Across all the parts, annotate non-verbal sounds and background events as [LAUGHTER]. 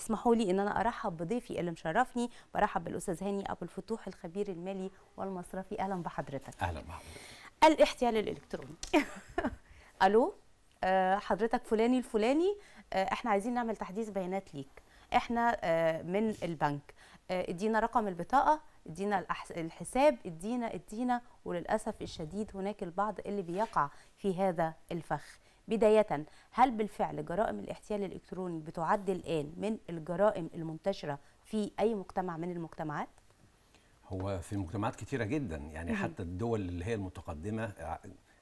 اسمحوا لي ان انا ارحب بضيفي اللي مشرفني برحب بالاستاذ هاني ابو الفتوح الخبير المالي والمصرفي اهلا بحضرتك اهلا بحضرتك الاحتيال الالكتروني [LAUGHS] الو آه، حضرتك فلاني الفلاني آه، احنا عايزين نعمل تحديث بيانات ليك احنا آه، من البنك ادينا رقم البطاقه ادينا الحساب ادينا ادينا وللاسف الشديد هناك البعض اللي بيقع في هذا الفخ بداية هل بالفعل جرائم الاحتيال الإلكتروني بتعد الآن من الجرائم المنتشرة في أي مجتمع من المجتمعات؟ هو في مجتمعات كتيرة جدا يعني حتى الدول اللي هي المتقدمة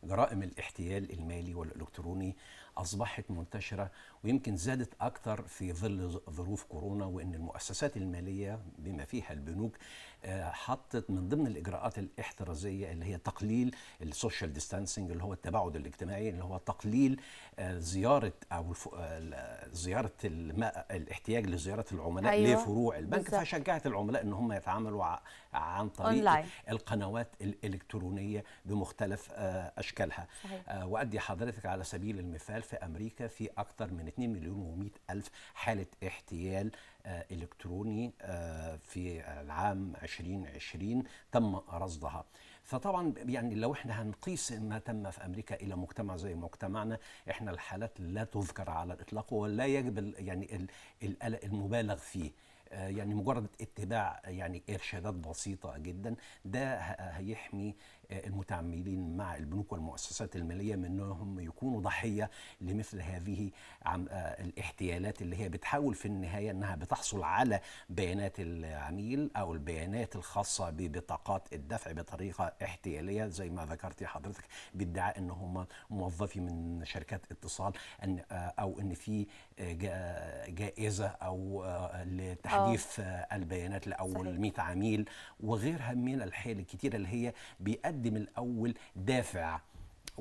جرائم الاحتيال المالي والالكتروني اصبحت منتشره ويمكن زادت اكثر في ظل ظروف كورونا وان المؤسسات الماليه بما فيها البنوك آه، حطت من ضمن الاجراءات الاحترازيه اللي هي تقليل السوشيال ديستانسنج اللي هو التباعد الاجتماعي اللي هو تقليل آه، زياره او آه، زياره الاحتياج لزياره العملاء أيوة. لفروع البنك بالزبط. فشجعت العملاء ان هم يتعاملوا عن طريق Online. القنوات الالكترونيه بمختلف اشكالها أشكالها صحيح. آه، وأدي حضرتك على سبيل المثال في أمريكا في أكثر من 2 مليون و100 ألف حالة احتيال آه، إلكتروني آه، في العام 2020 تم رصدها فطبعا يعني لو احنا هنقيس ما تم في امريكا الى مجتمع زي مجتمعنا احنا الحالات لا تذكر على الاطلاق ولا يجب يعني القلق المبالغ فيه يعني مجرد اتباع يعني ارشادات بسيطه جدا ده هيحمي المتعاملين مع البنوك والمؤسسات الماليه من انهم يكونوا ضحيه لمثل هذه آه، الاحتيالات اللي هي بتحاول في النهايه انها بتحصل على بيانات العميل او البيانات الخاصه ببطاقات الدفع بطريقه احتياليه زي ما ذكرتي حضرتك بادعاء ان هم موظفي من شركات اتصال ان آه، او ان في آه، جائزه او لتحديث البيانات لاول 100 عميل وغيرها من الحيل الكثيره اللي هي بيؤدي مقدم الاول دافع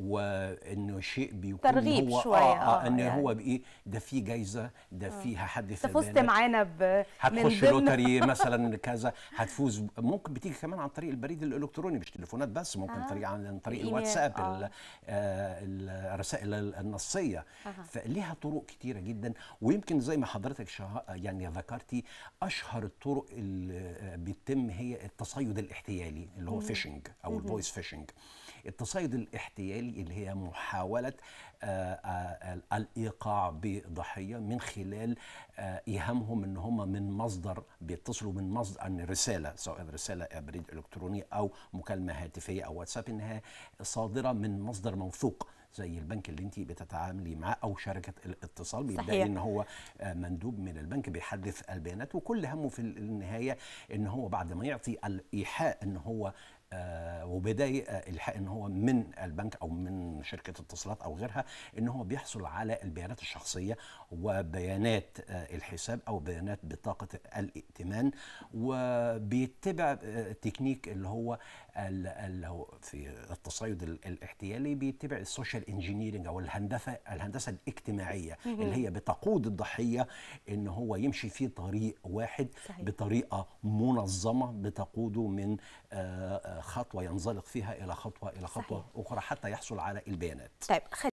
وانه شيء بيكون ترغيب هو آه، شويه اه, آه, آه انه يعني. هو بايه ده في جايزه ده فيها حد في فزت معانا ب هتخش لوتري [LAUGHS] مثلا كذا هتفوز ممكن بتيجي كمان عن طريق البريد الالكتروني مش تليفونات بس ممكن آه. طريق عن طريق الواتساب آه. آه، الرسائل النصيه آه. فليها طرق كتيره جدا ويمكن زي ما حضرتك يعني ذكرتي اشهر الطرق اللي بيتم هي التصيد الاحتيالي اللي هو فيشنج او الفويس فيشنج التصيد الاحتيالي اللي هي محاولة آه، آه، الإيقاع بضحية من خلال آه، إيهامهم أن هم من مصدر بيتصلوا من مصدر أن رسالة سواء رسالة بريد إلكتروني أو مكالمة هاتفية أو واتساب أنها صادرة من مصدر موثوق زي البنك اللي انت بتتعاملي معاه او شركه الاتصال بيدعي ان هو مندوب من البنك بيحدث البيانات وكل همه في النهايه ان هو بعد ما يعطي الايحاء ان هو آه، وبداية آه، الحق ان هو من البنك او من شركه اتصالات او غيرها ان هو بيحصل على البيانات الشخصيه وبيانات آه، الحساب او بيانات بطاقه الائتمان وبيتبع تكنيك اللي هو اللي هو في التصيد الاحتيالي بيتبع السوشيال انجينيرنج او الهندسه الهندسه الاجتماعيه اللي هي بتقود الضحيه ان هو يمشي في طريق واحد صحيح. بطريقه منظمه بتقوده من آآ آآ خطوه ينزلق فيها الى خطوه الى خطوه صحيح. اخرى حتى يحصل على البيانات طيب